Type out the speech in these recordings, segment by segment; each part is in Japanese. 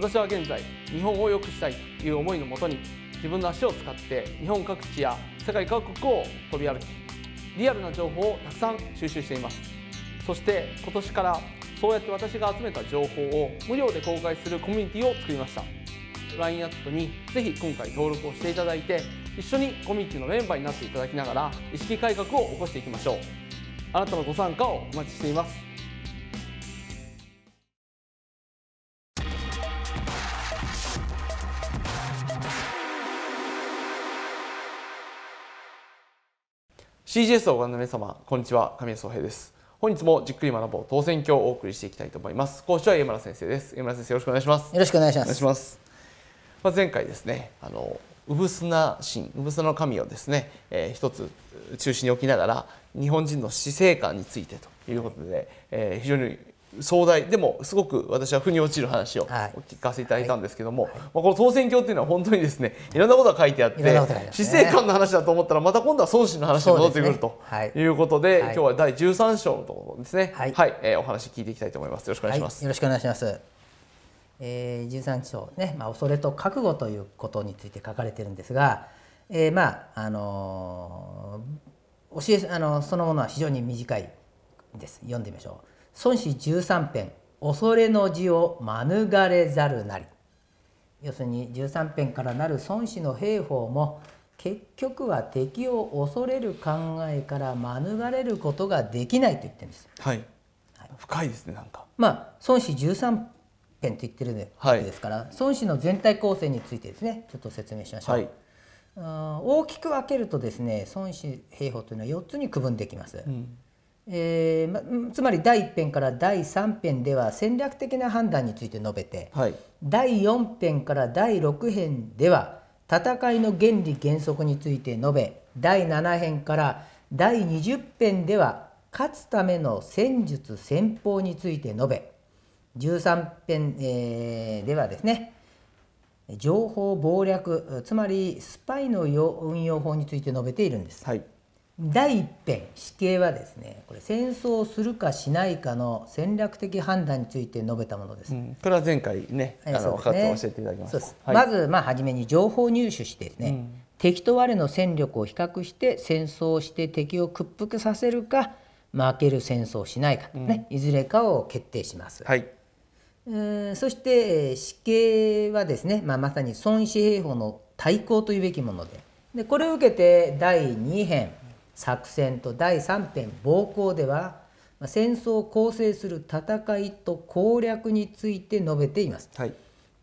私は現在日本を良くしたいという思いのもとに自分の足を使って日本各地や世界各国を飛び歩きリアルな情報をたくさん収集していますそして今年からそうやって私が集めた情報を無料で公開するコミュニティを作りました LINE アットにぜひ今回登録をしていただいて一緒にコミュニティのメンバーになっていただきながら意識改革を起こしていきましょうあなたのご参加をお待ちしています CGS をご覧の皆様、こんにちは。神谷宗平です。本日もじっくり学ぼう当選挙をお送りしていきたいと思います。講師は山村先生です。山村先生、よろしくお願いします。よろしくお願いします。お願いします。まあ、前回ですね、あのうぶすな神、うぶすな神をですね、えー、一つ中心に置きながら、日本人の死生観についてということで、えー、非常に壮大でもすごく私は腑に落ちる話をお聞かせいただいたんですけども、はいはい、まあ、この当選表っていうのは本当にですね いろんなことが書いてあって死生観の話だと思ったらまた今度は孫子の話に戻ってくる、ということで、はい、今日は第13章のところですねはい、えー、お話聞いていきたいと思いますよろしくお願いします、よろしくお願いします、えー、13章ね、まあ、恐れと覚悟ということについて書かれてるんですが、えー、まああのー、教えあのそのものは非常に短いです読んでみましょう孫子13編「恐れの字を免れざるなり」要するに13編からなる孫子の兵法も結局は敵を恐れる考えから免れることができないと言ってるんです。はい、はい、深いですねなんか。まあ孫子13編と言ってるわはい、ですから、孫子の全体構成についてですねちょっと説明しましょう。はい大きく分けるとですね孫子兵法というのは4つに区分できます、うん、えーま、つまり第1編から第3編では戦略的な判断について述べて、はい、第4編から第6編では戦いの原理原則について述べ第7編から第20編では勝つための戦術戦法について述べ13編、えー、ではですね情報謀略つまりスパイの運用法について述べているんです。はい第一編死刑はですねこれ戦争をするかしないかの戦略的判断について述べたものです、うん、これは前回ねあの、ね、教えていただきます、はい、まずまあ初めに情報入手してですね、うん、敵と我の戦力を比較して戦争をして敵を屈服させるか負ける戦争をしないか、ね、うん、いずれかを決定します、はいえそして死刑はですね、まあ、まさに孫子兵法の対抗というべきものででこれを受けて第2編作戦と第3編暴行では戦争を構成する戦いと攻略について述べています。はい、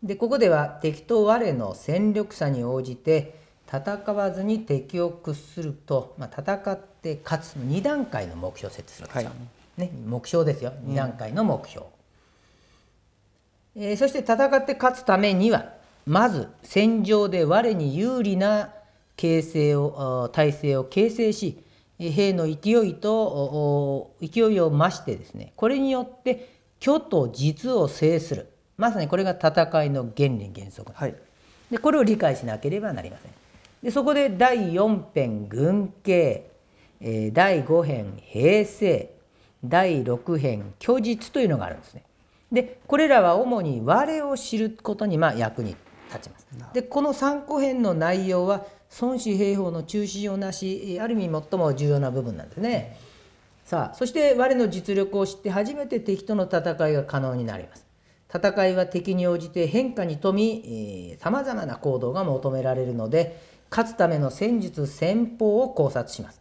でここでは敵と我の戦力差に応じて戦わずに敵を屈すると、まあ、戦って勝つ2段階の目標を設定するんですよ、はい、ね、目標ですよ2段階の目標、うん、えー、そして戦って勝つためにはまず戦場で我に有利な形勢を体制を形成し兵の勢いと勢いを増してですねこれによって虚と実を制するまさにこれが戦いの原理原則、はい、でこれを理解しなければなりません。でそこで第4編軍形第5編平成第6編虚実というのがあるんですね。でこれらは主に我を知ることにまあ役に立ちます。でこの3個編の内容は孫子兵法の中心をなしある意味最も重要な部分なんですね。さあそして我の実力を知って初めて敵との戦いが可能になります。戦いは敵に応じて変化に富みさまざまな行動が求められるので勝つための戦術戦法を考察します。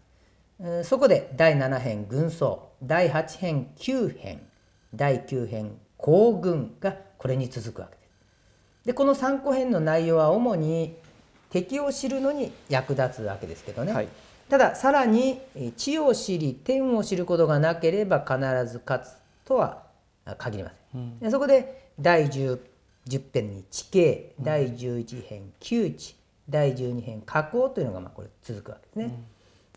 そこで第7編軍曹第8編9編第9編行軍がこれに続くわけです。でこの3個編の内容は主に敵を知るのに役立つわけですけどね、はい、たださらに地を知り天を知ることがなければ必ず勝つとは限りません、うん、そこで第 10, 10編に地形第11編窮地、第12編加工というのがまあこれ続くわけですね、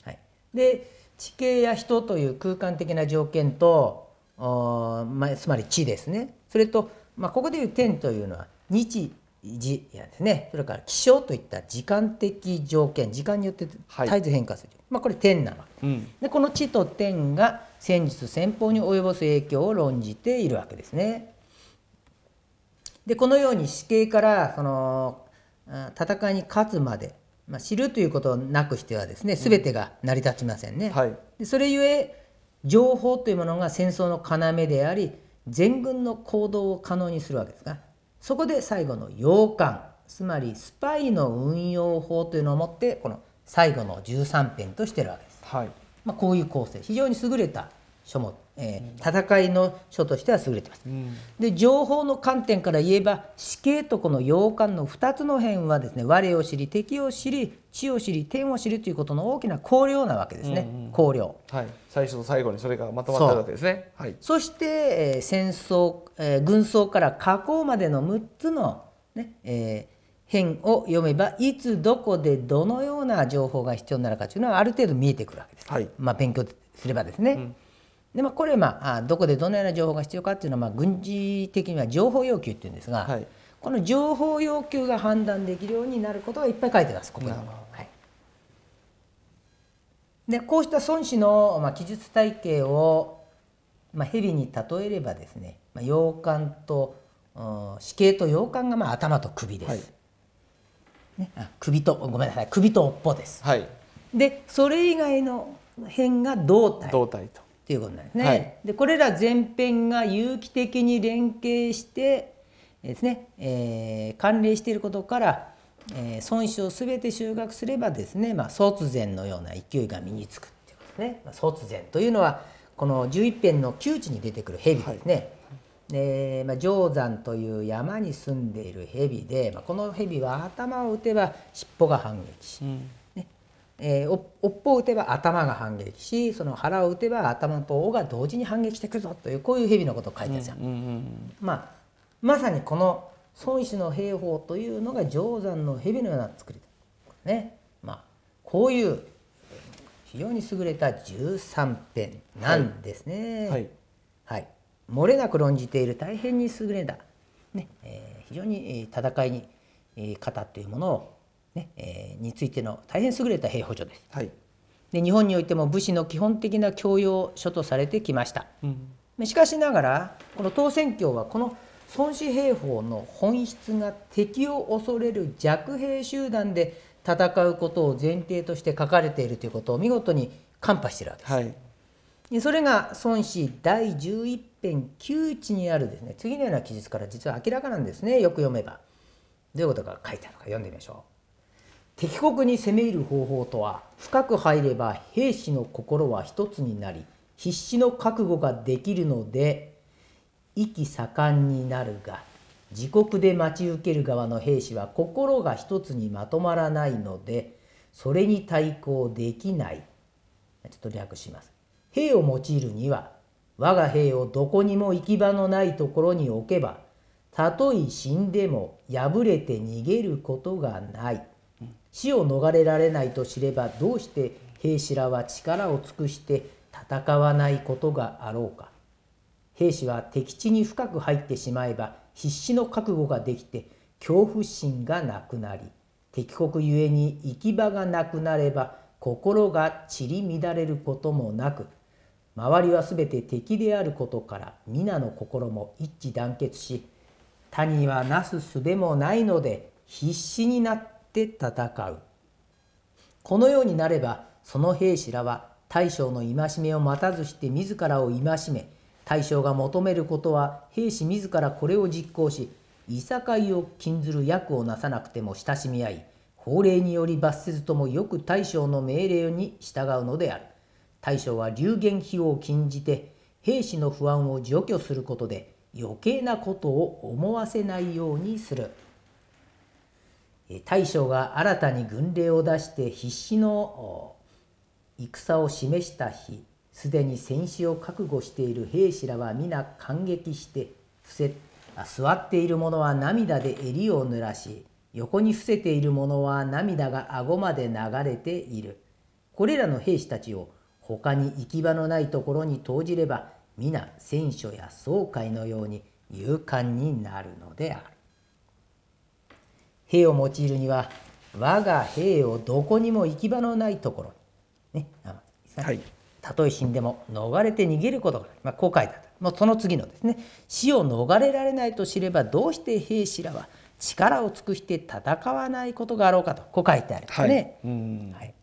うん、はい、で地形や人という空間的な条件とお、まあ、つまり地ですねそれと、まあ、ここでいう天というのは日時やですねそれから気象といった時間的条件時間によって絶えず変化する、はい、まあ、これ天なわけ、うん、でこの地と天が戦術戦法に及ぼす影響を論じているわけですね。でこのように死刑からその戦いに勝つまで、まあ、知るということをなくしてはですね全てが成り立ちませんね。うんはい、でそれゆえ情報というものが戦争の要であり全軍の行動を可能にするわけですがそこで最後の洋館つまりスパイの運用法というのを持ってこの最後の13編としてるわけです。はいまあ、こういう構成非常に優れた書物えー、戦いの書としては優れてます。うん、で情報の観点から言えば死刑とこの洋館の2つの辺はですね我を知り敵を知り地を知り天を知るということの大きな考慮なわけですね、うんうん、考慮、はい、最初と最後にそれがまとまったわけですね。はい、そして、えー、戦争、えー、軍争から河口までの6つのね、えー辺を読めばいつどこでどのような情報が必要になるかというのはある程度見えてくるわけです、はい、まあ、勉強すればですね。うんでまあ、これ、まあ、どこでどのような情報が必要かっていうのは、まあ、軍事的には情報要求っていうんですが、はい、この情報要求が判断できるようになることがいっぱい書いてます、ここに。はい、でこうした孫子の、まあ、記述体系を、まあ、蛇に例えればですね、まあ、洋館と死刑と洋館が、まあ、頭と首です。はいね、あ首とごめんなさい首と尾っぽです。はい、でそれ以外の辺が胴体。胴体とていうことなんですね。はい、でこれら全編が有機的に連携してですね、えー、関連していることから、えー、損を全て収穫すればですね、まあ、卒然のような勢いが身につくっていうことですね。まあ、卒然というのはこの11編の窮地に出てくる蛇ですね。はいでまあ、定山という山に住んでいる蛇で、まあ、この蛇は頭を打てば尻尾が反撃し、うんえー、尾っぽを打てば頭が反撃しその腹を打てば頭と尾が同時に反撃してくるぞというこういう蛇のことを書いてるじゃん。うんうんうん、まあ、まさにこの孫子の兵法というのが定山の蛇のような作りだ。ねまあ、こういう非常に優れた13編なんですね。はい、はい、漏れなく論じている大変に優れた、ねえー、非常に戦いに、えー、型というものをねえー、についての大変優れた兵法書です。はい、で日本においても武士の基本的な教養書とされてきました。うん、しかしながらこの当選教はこの孫子兵法の本質が敵を恐れる弱兵集団で戦うことを前提として書かれているということを見事に看破しているわけです。はい、それが孫子第11編9地にあるですね次のような記述から実は明らかなんですねよく読めば。どういうことが書いてあるのか読んでみましょう。敵国に攻め入る方法とは深く入れば兵士の心は一つになり必死の覚悟ができるので意気盛んになるが自国で待ち受ける側の兵士は心が一つにまとまらないのでそれに対抗できないちょっと略します兵を用いるには我が兵をどこにも行き場のないところに置けばたとえ死んでも破れて逃げることがない死を逃れられないと知ればどうして兵士らは力を尽くして戦わないことがあろうか兵士は敵地に深く入ってしまえば必死の覚悟ができて恐怖心がなくなり敵国ゆえに行き場がなくなれば心が散り乱れることもなく周りは全て敵であることから皆の心も一致団結し他にはなすすべもないので必死になっって戦うこのようになればその兵士らは大将の戒めを待たずして自らを戒め大将が求めることは兵士自らこれを実行しいさかいを禁ずる役をなさなくても親しみ合い法令により罰せずともよく大将の命令に従うのである大将は流言費用を禁じて兵士の不安を除去することで余計なことを思わせないようにする。大将が新たに軍令を出して必死の戦を示した日すでに戦死を覚悟している兵士らは皆感激して伏せ座っている者は涙で襟を濡らし横に伏せている者は涙が顎まで流れているこれらの兵士たちを他に行き場のないところに投じれば皆戦書や総会のように勇敢になるのである。兵を用いるには我が兵をどこにも行き場のないところにね、はい、たとえ死んでも逃れて逃げることがまあ、こう書いてあったもその次のですね死を逃れられないと知ればどうして兵士らは力を尽くして戦わないことがあろうかとこう書いてありますね、はいはい、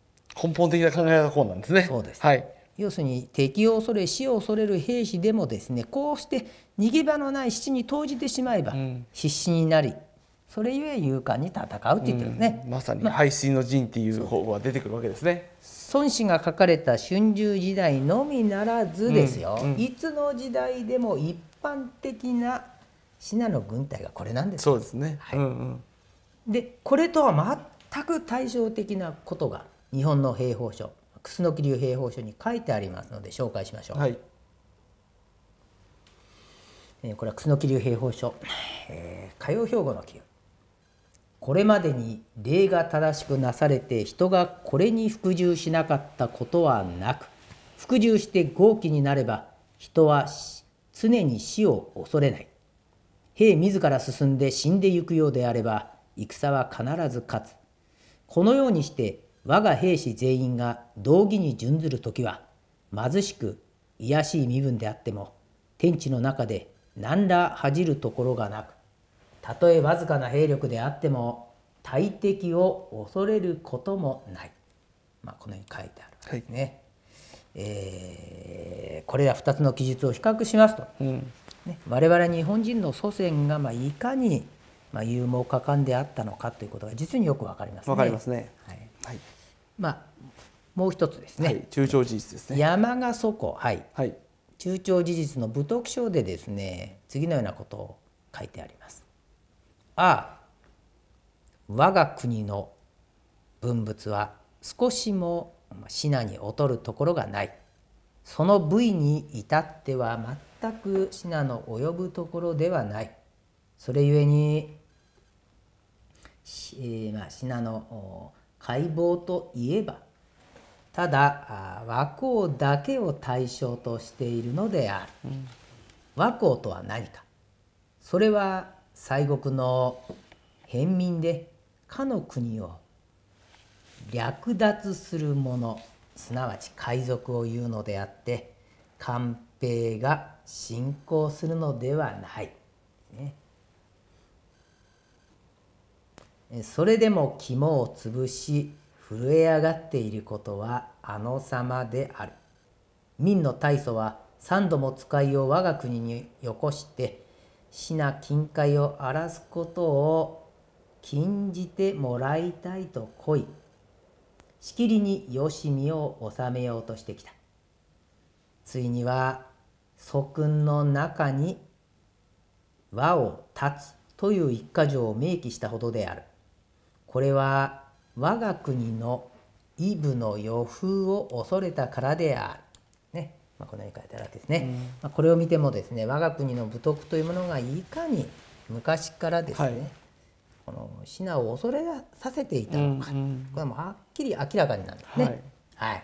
根本的な考えはこうなんですねそうです、はい、要するに敵を恐れ死を恐れる兵士でもですねこうして逃げ場のない死に投じてしまえば、必死になりそれゆえ勇敢に戦うって言ってるね、まさに背水の陣っていう方法が出てくるわけですね、まあ、孫子が書かれた春秋時代のみならずですよ、うんうん、いつの時代でも一般的な信濃軍隊がこれなんですそうですね、はい、うんうん、でこれとは全く対照的なことが日本の兵法書楠木流兵法書に書いてありますので紹介しましょう、はい、えこれは楠木流兵法書、えー、火曜兵庫の記憶これまでに礼が正しくなされて人がこれに服従しなかったことはなく服従して豪気になれば人は常に死を恐れない兵自ら進んで死んでゆくようであれば戦は必ず勝つこのようにして我が兵士全員が道義に準ずる時は貧しく卑しい身分であっても天地の中で何ら恥じるところがなくたとえわずかな兵力であっても大敵を恐れることもない、まあ、このように書いてあるんですね。はいえー、これら2つの記述を比較しますと、うん、ね、我々日本人の祖先がまあいかにまあ勇猛果敢であったのかということが実によくわかりますね。わかりますね。はい。はい、まあもう一つですね。はい、中朝事実ですね。山が底はい。はい。中朝事実の武徳書でですね次のようなことを書いてあります。ああ我が国の文物は少しも品に劣るところがないその部位に至っては全く品の及ぶところではないそれゆえに、えまあ、品の解剖といえばただ和光だけを対象としているのである、うん、和光とは何かそれは西国の辺民でかの国を略奪する者すなわち海賊を言うのであって官兵が侵攻するのではない。ねそれでも肝を潰し震え上がっていることはあの様である。明の大祖は三度も使いを我が国によこして死な金塊を荒らすことを禁じてもらいたいと恋いしきりによしみを治めようとしてきたついには祖訓の中に和を断つという一箇条を明記したほどであるこれは我が国のイブの余風を恐れたからであるまあ、このように書いてあるわけですね、うん、まあ、これを見てもですね我が国の武徳というものがいかに昔からですね、はい、この信濃を恐れさせていたのか、うんうん、これもはっきり明らかになるんですね。はい、はい、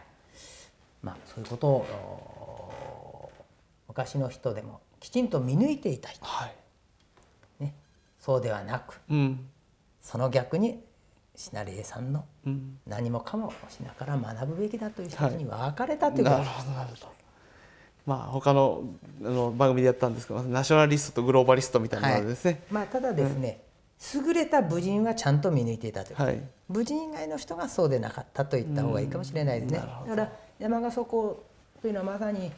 まあ、そういうことを昔の人でもきちんと見抜いていた人、はいね、そうではなく、うん、その逆にシナリエさんの何もかもしなから学ぶべきだという人に分かれたということです。はいまあ他のあの番組でやったんですけどナショナリストとグローバリストみたいなのですね、はい、まあ、ただですね、うん、優れた武人はちゃんと見抜いていたという、はい、武人以外の人がそうでなかったと言った方がいいかもしれないですね。だから山笠底というのはまさに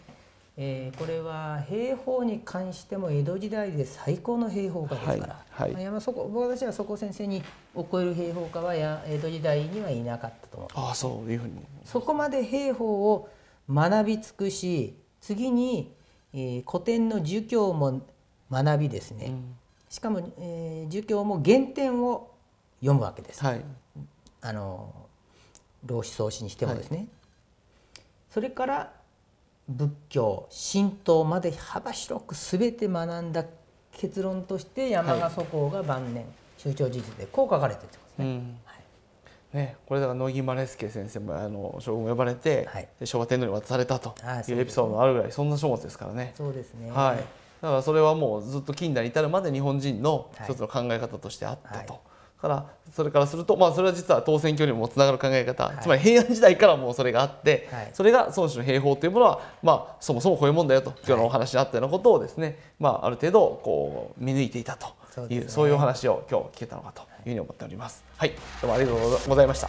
えー、これは兵法に関しても江戸時代で最高の兵法家ですから、はいはい、山そこ僕たちはそこ先生にを超える兵法家はや江戸時代にはいなかったと思うあそういうふうにそこまで兵法を学び尽くし次に、えー、古典の儒教も学びですね、うん、しかも、えー、儒教も原点を読むわけです、はい、あの老子宗師にしてもですね、はい、それから仏教神道まで幅広く全て学んだ結論として山賀祖公が晩年、はい、中朝事実でこう書かれてるってことですね。うんはいね、これだから乃木丸助先生もあの将軍呼ばれて、はい、昭和天皇に渡されたというエピソードがあるぐらいそんな書物ですからね。そうですね、はい、だからそれはもうずっと近代に至るまで日本人の一つの考え方としてあったと。はいからそれからすると、まあ、それは実は当選距離もつながる考え方、はい、つまり平安時代からもうそれがあって、はい、それが孫子の兵法というものは、まあ、そもそもこういうもんだよと今日のお話にあったようなことをですね、まあ、ある程度こう見抜いていたというそう、ね,、いうお話を今日聞けたのかというふうに思っております。はい、どうもありがとうございました。